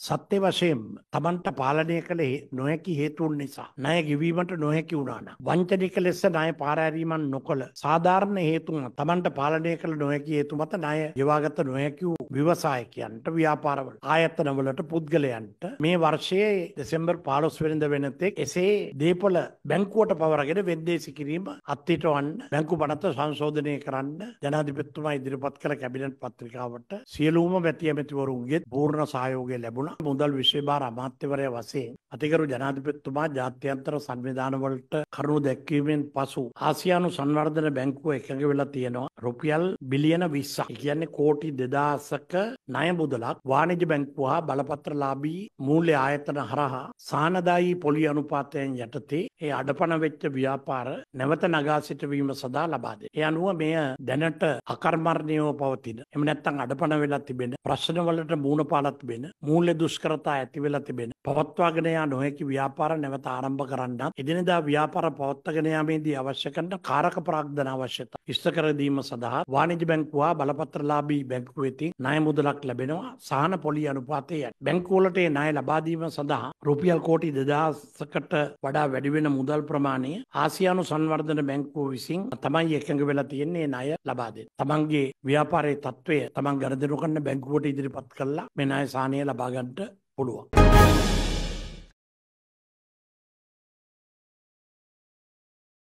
සත්‍ය වශයෙන් Tamanට පාලනය කළ නොහැකි හේතුන් නිසා ණය ගෙවීමට නොහැකි වුණා නම් වංචනික ලෙස ණය පාරෑරීමක් නොකළ සාධාරණ හේතුන් Tamanට පාලනය කළ නොහැකි හේතු මත ණය ගෙවාගත නොහැකි වූ ව්‍යවසායකයන්ට ව්‍යාපාරවල ආයතනවලට පුද්ගලයන්ට මේ වර්ෂයේ දෙසෙම්බර් 15 වෙනිදා වෙනතෙක් එසේ දීපල බැංකුවට පවරගෙන වෙද්දේසි කිරීම අත්හිටවන්න බැංකු පනත සංශෝධනය කරන්න ජනාධිපතිතුමා ඉදිරිපත් කළ කැබිනට් පත්‍රිකාවට සියලුම වැතිඇමැතිවරුන්ගේ පූර්ණ සහයෝගය ලැබුණ වුණා. මුදල් විශ්වභාර අමාත්‍යවරයා වශයෙන් අතිගරු ජනාධිපතිතුමා ජාත්‍යන්තර සංවිධානවලට කරුණු දැක්වීමෙන් පසු ආසියානු සංවර්ධන බැංකුව එකඟ වෙලා තියෙනවා. රුපියල් බිලියන 20ක්. ඒ කියන්නේ කෝටි 2000ක ණය මුදලක් වාණිජ බැංකුව හා බලපත්‍රලාභී මූල්‍ය ආයතන හරහා සානදායි පොලි අනුපාතයෙන් යටතේ ඒ අඩපණ වෙච්ච ව්‍යාපාර නැවත නගා සිටවීම සඳහා ලබා දෙයි. ඒ අනුව මෙය දැනට අකර්මණ්‍යව පවතින. එමු නැත්නම් අඩපණ වෙලා තිබෙන ප්‍රශ්නවලට මූණ පාලා තිබෙන මූල්‍ය දුෂ්කරතා ඇති වෙලා තිබෙන පවත්වාගෙන යා නොහැකි ව්‍යාපාර නැවත ආරම්භ කරන්නත් එදිනදා ව්‍යාපාර පවත්වාගෙන යාමේදී අවශ්‍ය කරන කාරක ප්‍රාග්ධන අවශ්‍යතා ඉෂ්ට කර දීම සඳහා වාණිජ බැංකුව බලපත්‍රලාභී බැංකුව වෙතින් ණය මුදලක් ලැබෙනවා සහන පොලි අනුපාතය යට. බැංකුව වලට ඒ ණය ලබා දීම සඳහා රුපියල් කෝටි 2000කට වඩා වැඩි වෙන මුදල් ප්‍රමාණය ආසියානු සංවර්ධන බැංකුව විසින් තමයි එකඟ වෙලා තියෙන්නේ ණය ලබා දෙන්න. තමන්ගේ ව්‍යාපාරයේ තත්ත්වය තමන් ගනුදෙනු කරන බැංකුවට ඉදිරිපත් කළා මේ ණය සාහනය ලබා ගන්නට පුළුවන්.